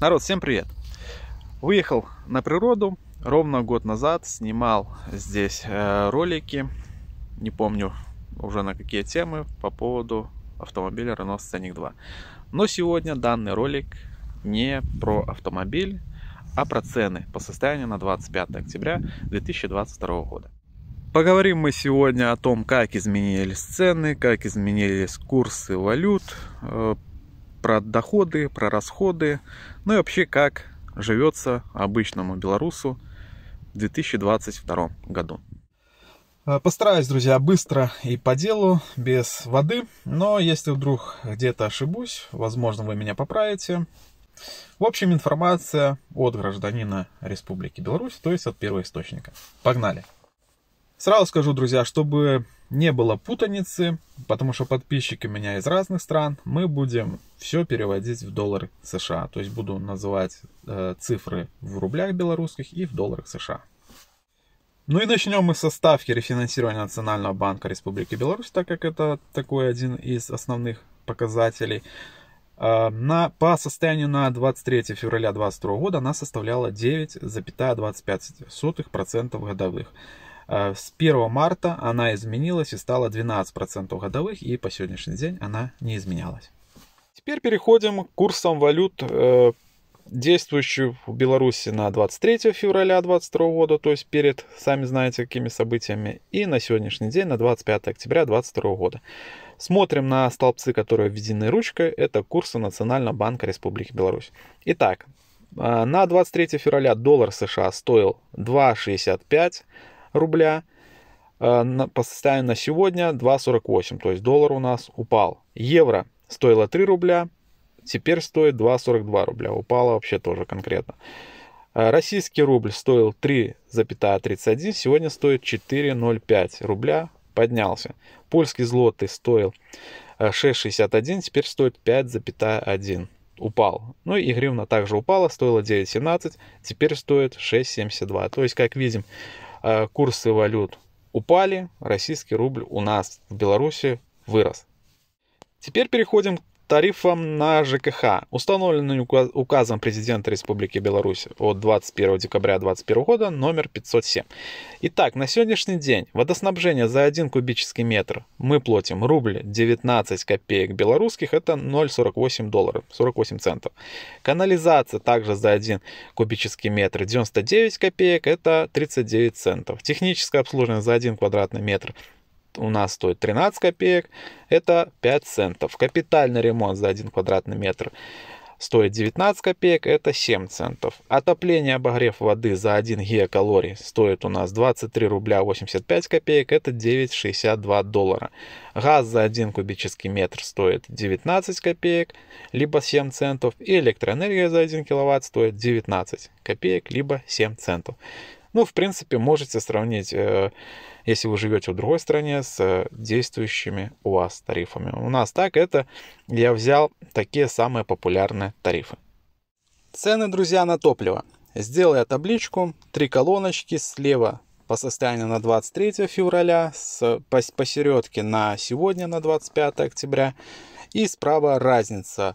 Народ, всем привет! Выехал на природу ровно год назад, снимал здесь э, ролики, не помню уже на какие темы, по поводу автомобиля Renault Scenic 2. Но сегодня данный ролик не про автомобиль, а про цены по состоянию на 25 октября 2022 года. Поговорим мы сегодня о том, как изменились цены, как изменились курсы валют, э, про доходы, про расходы, ну и вообще как живется обычному белорусу в 2022 году. Э, постараюсь, друзья, быстро и по делу, без воды. Но если вдруг где-то ошибусь, возможно, вы меня поправите. В общем, информация от гражданина Республики Беларусь, то есть от первого источника. Погнали! Сразу скажу, друзья, чтобы не было путаницы, потому что подписчики меня из разных стран, мы будем все переводить в доллары США. То есть буду называть э, цифры в рублях белорусских и в долларах США. Ну и начнем мы со ставки рефинансирования Национального банка Республики Беларусь, так как это такой один из основных показателей. Э, на, по состоянию на 23 февраля 2022 года она составляла 9,25% годовых. Э, с 1 марта она изменилась и стала 12% годовых, и по сегодняшний день она не изменялась. Теперь переходим к курсам валют, э, действующих в Беларуси на 23 февраля 2022 года, то есть перед, сами знаете, какими событиями, и на сегодняшний день, на 25 октября 2022 года. Смотрим на столбцы, которые введены ручкой. Это курсы Национального банка Республики Беларусь. Итак, э, на 23 февраля доллар США стоил 2,65, рубля э, по состоянию на сегодня 2,48, то есть доллар у нас упал. Евро стоило 3 рубля, теперь стоит 2,42 рубля, упало вообще тоже конкретно. Э, российский рубль стоил 3,31, сегодня стоит 4,05 рубля, поднялся. Польский злотый стоил 6,61, э, теперь стоит 5,1 упал. Ну и гривна также упала, стоила 9,17, теперь стоит 6,72. То есть, как видим, Э, курсы валют упали, российский рубль у нас в Беларуси вырос. Теперь переходим тарифам на ЖКХ, установленный указом президента Республики Беларусь от 21 декабря 2021 года номер 507. Итак, на сегодняшний день водоснабжение за 1 кубический метр мы платим рубль 19 копеек белорусских, это 0,48 долларов, 48 центов. Канализация также за 1 кубический метр 99 копеек, это 39 центов. Техническое обслуживание за 1 квадратный метр у нас стоит 13 копеек, это 5 центов. Капитальный ремонт за 1 квадратный метр стоит 19 копеек, это 7 центов. Отопление обогрев воды за 1 гигакалорий стоит у нас 23 рубля 85 копеек, это 9,62 доллара. Газ за 1 кубический метр стоит 19 копеек, либо 7 центов. И электроэнергия за 1 киловатт стоит 19 копеек, либо 7 центов. Ну, в принципе, можете сравнить, э, если вы живете в другой стране, с э, действующими у вас тарифами. У нас так это, я взял такие самые популярные тарифы. Цены, друзья, на топливо. Сделал я табличку, три колоночки, слева по состоянию на 23 февраля, с, по, посередке на сегодня, на 25 октября, и справа разница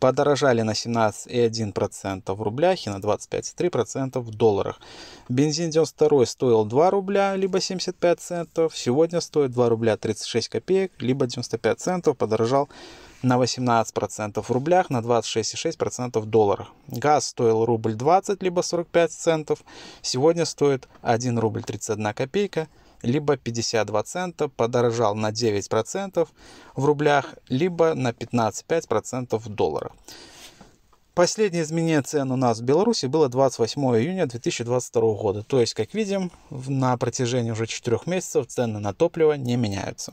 подорожали на 17,1% в рублях и на 25,3% в долларах. Бензин 92 стоил 2 рубля, либо 75 центов. Сегодня стоит 2 рубля 36 копеек, либо 95 центов. Подорожал на 18% в рублях, на 26,6% в долларах. Газ стоил рубль 20, либо 45 центов. Сегодня стоит 1 рубль 31 копейка, либо 52 цента подорожал на 9% в рублях, либо на 15,5% в долларах. Последнее изменение цен у нас в Беларуси было 28 июня 2022 года. То есть, как видим, на протяжении уже 4 месяцев цены на топливо не меняются.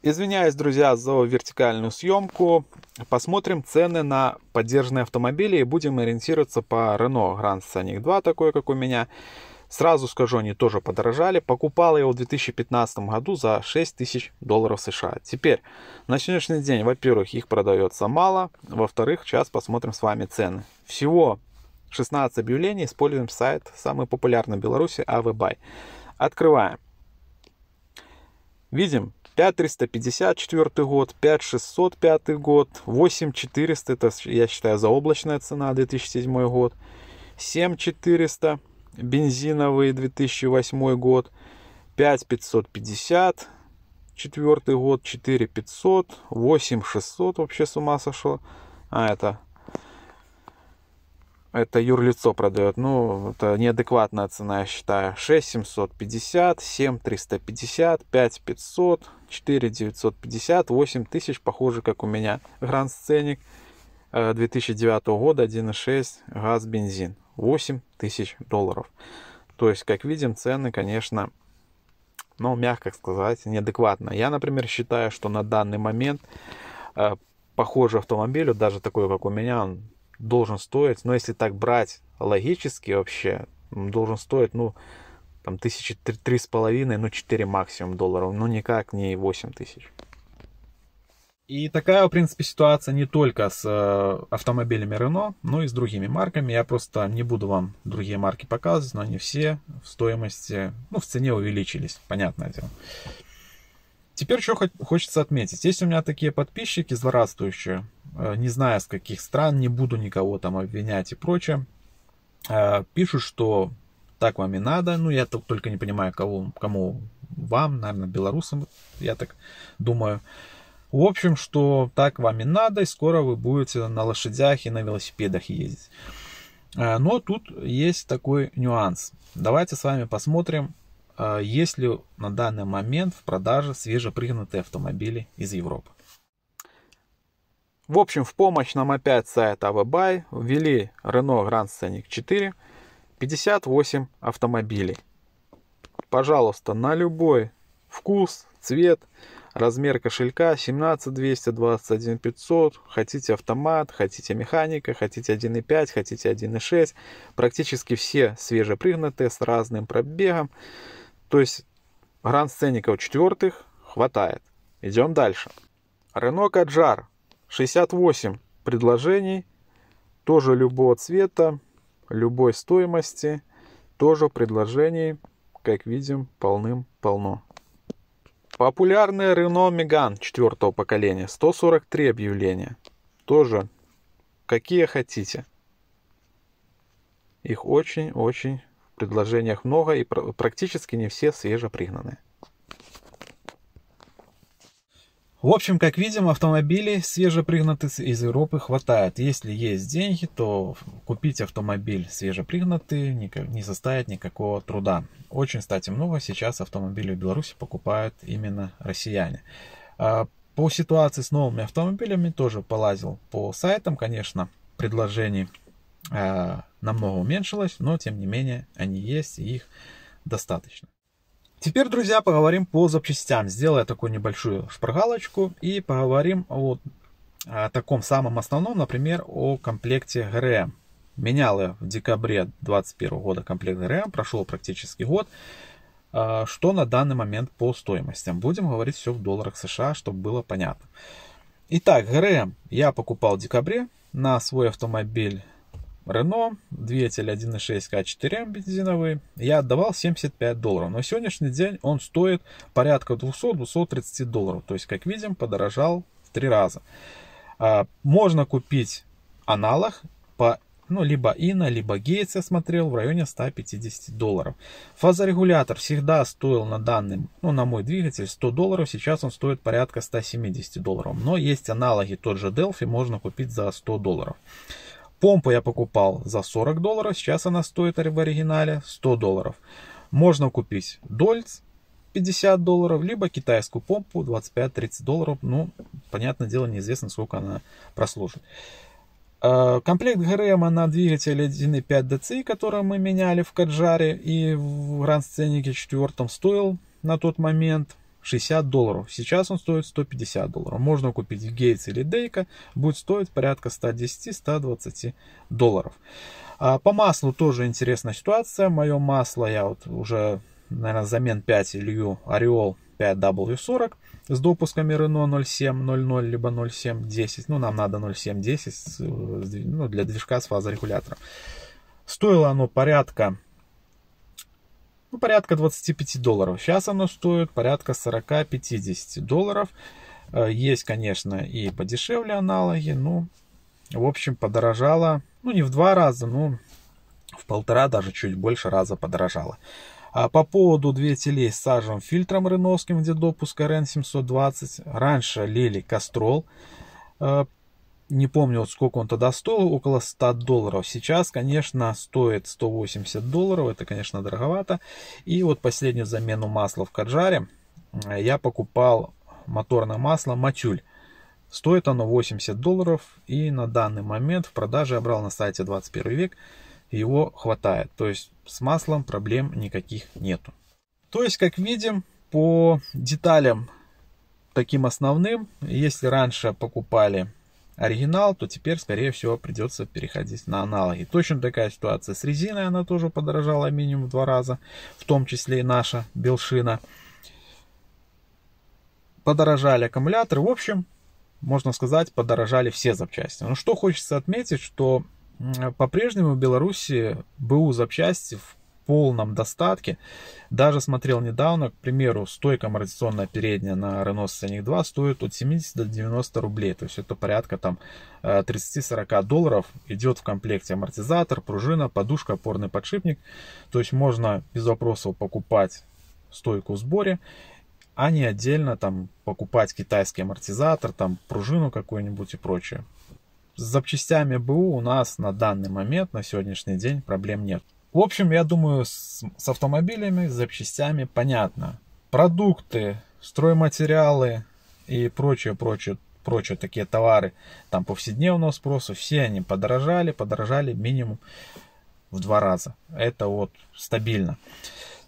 Извиняюсь, друзья, за вертикальную съемку. Посмотрим цены на поддержанные автомобили и будем ориентироваться по Renault Grand Scenic 2, такой, как у меня. Сразу скажу, они тоже подорожали. Покупал я его в 2015 году за 6 тысяч долларов США. Теперь, на сегодняшний день, во-первых, их продается мало. Во-вторых, сейчас посмотрим с вами цены. Всего 16 объявлений. Используем сайт, самый популярный в Беларуси, AVBuy. Открываем. Видим, 5354 год, 5605 год, 8400, это, я считаю, заоблачная цена, 2007 год, 7400, Бензиновые 2008 год, 5550, четвертый год 4500, 8600 вообще с ума сошло. А это это юрлицо продает, ну, это неадекватная цена, я считаю. 6750, 7350, 5500, 4950, 8000, похоже, как у меня. Гранд Сценик. 2009 э, года 1.6 газ бензин 8 тысяч долларов. То есть, как видим, цены, конечно, ну, мягко сказать, неадекватно. Я, например, считаю, что на данный момент э, похожий автомобиль, даже такой, как у меня, он должен стоить, но если так брать логически вообще, должен стоить, ну, там, тысячи три, с половиной, ну, 4 максимум долларов, но ну, никак не 8 тысяч. И такая, в принципе, ситуация не только с э, автомобилями Renault, но и с другими марками. Я просто не буду вам другие марки показывать, но они все в стоимости, ну, в цене увеличились, понятное дело. Теперь что хочется отметить. Есть у меня такие подписчики злорадствующие, э, не зная с каких стран, не буду никого там обвинять и прочее, э, пишут, что так вам и надо. Ну, я только не понимаю, кого, кому вам, наверное, белорусам, я так думаю. В общем, что так вам и надо, и скоро вы будете на лошадях и на велосипедах ездить. А, но тут есть такой нюанс. Давайте с вами посмотрим, а, есть ли на данный момент в продаже свежепрыгнутые автомобили из Европы. В общем, в помощь нам опять сайт Авебай ввели Renault Grand Scenic 4 58 автомобилей. Пожалуйста, на любой вкус, цвет, цвет Размер кошелька 17 200 21 500. Хотите автомат, хотите механика, хотите 1.5, хотите 1.6. Практически все свежепрыгнутые с разным пробегом. То есть гранд ценников четвертых хватает. Идем дальше. Рено Каджар 68 предложений. Тоже любого цвета, любой стоимости. Тоже предложений, как видим, полным-полно. Популярный Renault Megane четвертого поколения. 143 объявления. Тоже какие хотите. Их очень-очень в предложениях много и практически не все свежепригнанные. В общем, как видим, автомобилей свежепригнатых из Европы хватает. Если есть деньги, то купить автомобиль свежепригнатый не составит никакого труда. Очень, кстати, много сейчас автомобилей в Беларуси покупают именно россияне. А, по ситуации с новыми автомобилями тоже полазил по сайтам, конечно, предложений а, намного уменьшилось, но тем не менее они есть и их достаточно. Теперь, друзья, поговорим по запчастям. Сделаю такую небольшую шпаргалочку и поговорим о, о таком самом основном, например, о комплекте ГРМ. Менял я в декабре 2021 года комплект ГРМ, прошел практически год. А, что на данный момент по стоимостям? Будем говорить все в долларах США, чтобы было понятно. Итак, ГРМ я покупал в декабре на свой автомобиль Рено, двигатель 1.6 К4 бензиновый, я отдавал 75 долларов. но сегодняшний день он стоит порядка 200-230 долларов. То есть, как видим, подорожал в три раза. А, можно купить аналог по ну, либо Ина, либо Гейтс я смотрел в районе 150 долларов. Фазорегулятор всегда стоил на данный, ну, на мой двигатель 100 долларов, сейчас он стоит порядка 170 долларов. Но есть аналоги, тот же Delphi можно купить за 100 долларов. Помпу я покупал за 40 долларов, сейчас она стоит в оригинале 100 долларов. Можно купить Дольц 50 долларов, либо китайскую помпу 25-30 долларов. Ну, понятное дело, неизвестно, сколько она прослужит. Э, комплект ГРМ на двигатель 1.5 DCI, который мы меняли в Каджаре и в Гранд Сценике 4 стоил на тот момент 60 долларов. Сейчас он стоит 150 долларов. Можно купить в Гейтс или Дейка, будет стоить порядка 110-120 долларов. А по маслу тоже интересная ситуация. Мое масло я вот уже, наверное, замен 5 лью Ореол 5W40 с допусками Renault 0700 либо 0710. Ну, нам надо 0710 э, ну, для движка с фазорегулятором. Стоило оно порядка ну, порядка 25 долларов. Сейчас оно стоит порядка 40-50 долларов. Э, есть, конечно, и подешевле аналоги, но, ну, в общем, подорожало, ну, не в два раза, но в полтора, даже чуть больше раза подорожало. А по поводу двигателей с сажевым фильтром реновским, где допуск РН-720, раньше лили Кастрол, э, не помню, вот сколько он тогда стоил, около 100 долларов. Сейчас, конечно, стоит 180 долларов, это, конечно, дороговато. И вот последнюю замену масла в Каджаре я покупал моторное масло Мачуль. Стоит оно 80 долларов и на данный момент в продаже я брал на сайте 21 век, его хватает. То есть с маслом проблем никаких нету. То есть, как видим, по деталям таким основным, если раньше покупали оригинал, то теперь, скорее всего, придется переходить на аналоги. Точно такая ситуация с резиной, она тоже подорожала минимум в два раза, в том числе и наша белшина. Подорожали аккумуляторы, в общем, можно сказать, подорожали все запчасти. Но что хочется отметить, что по-прежнему в Беларуси БУ запчасти в полном достатке. Даже смотрел недавно, к примеру, стойка амортизационная передняя на Renault Scenic 2 стоит от 70 до 90 рублей. То есть это порядка там 30-40 э, долларов. Идет в комплекте амортизатор, пружина, подушка, опорный подшипник. То есть можно без вопросов покупать стойку в сборе а не отдельно там покупать китайский амортизатор, там пружину какую-нибудь и прочее. С запчастями БУ у нас на данный момент, на сегодняшний день проблем нет. В общем, я думаю, с, с автомобилями, с запчастями понятно. Продукты, стройматериалы и прочее, прочее, прочее такие товары там повседневного спроса, все они подорожали, подорожали минимум в два раза. Это вот стабильно.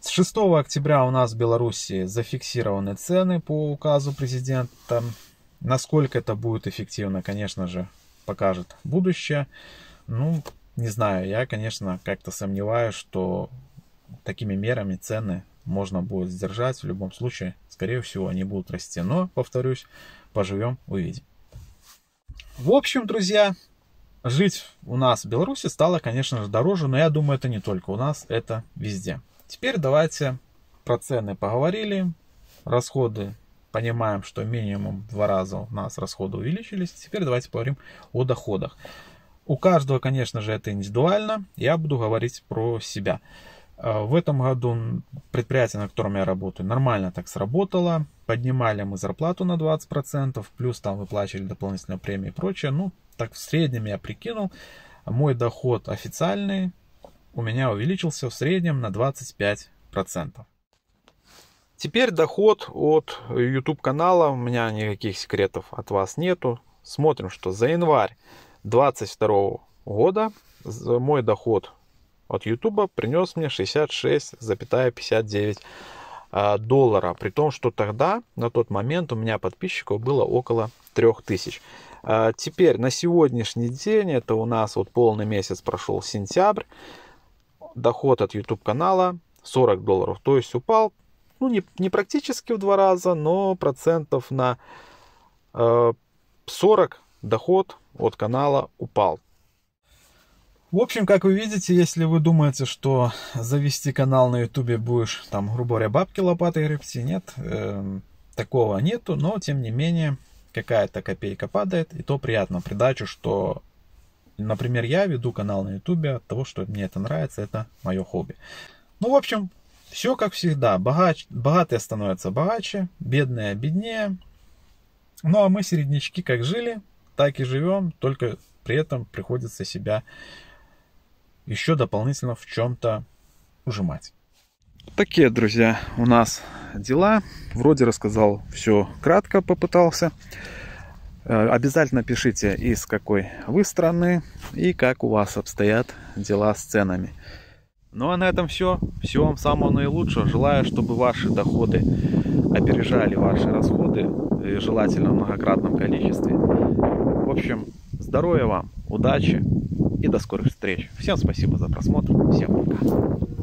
С 6 октября у нас в Беларуси зафиксированы цены по указу президента. Насколько это будет эффективно, конечно же, покажет будущее. Ну, не знаю, я, конечно, как-то сомневаюсь, что такими мерами цены можно будет сдержать. В любом случае, скорее всего, они будут расти. Но, повторюсь, поживем, увидим. В общем, друзья, жить у нас в Беларуси стало, конечно же, дороже, но я думаю, это не только у нас, это везде. Теперь давайте про цены поговорили, расходы понимаем, что минимум в два раза у нас расходы увеличились. Теперь давайте поговорим о доходах. У каждого, конечно же, это индивидуально. Я буду говорить про себя. А, в этом году предприятие, на котором я работаю, нормально так сработало. Поднимали мы зарплату на 20%, плюс там выплачивали дополнительную премию и прочее. Ну, так в среднем я прикинул, мой доход официальный у меня увеличился в среднем на 25%. Теперь доход от YouTube канала, у меня никаких секретов от вас нету. Смотрим, что за январь 2022 года мой доход от YouTube принес мне 66,59 а, доллара. При том, что тогда, на тот момент, у меня подписчиков было около 3000. А, теперь, на сегодняшний день, это у нас вот полный месяц прошел сентябрь, доход от YouTube канала 40 долларов. То есть упал, ну не, не практически в два раза, но процентов на 40 а, доход от канала упал. В общем, как вы видите, если вы думаете, что завести канал на ютубе будешь, там, грубо говоря, бабки лопатой репти, нет, э, такого нету, но, тем не менее, какая-то копейка падает, и то приятно. Придачу, что, например, я веду канал на ютубе от того, что мне это нравится, это мое хобби. Ну, в общем, все как всегда. Богач, богатые становятся богаче, бедные беднее. Ну, а мы, середнячки, как жили, так и живем, только при этом приходится себя еще дополнительно в чем-то ужимать. Такие, друзья, у нас дела. Вроде рассказал все кратко, попытался. Э, обязательно пишите, из какой вы страны и как у вас обстоят дела с ценами. Ну а на этом все. Всего вам самого наилучшего. Желаю, чтобы ваши доходы опережали ваши расходы, э, желательно в многократном количестве. В общем, здоровья вам, удачи и до скорых встреч. Всем спасибо за просмотр. Всем пока.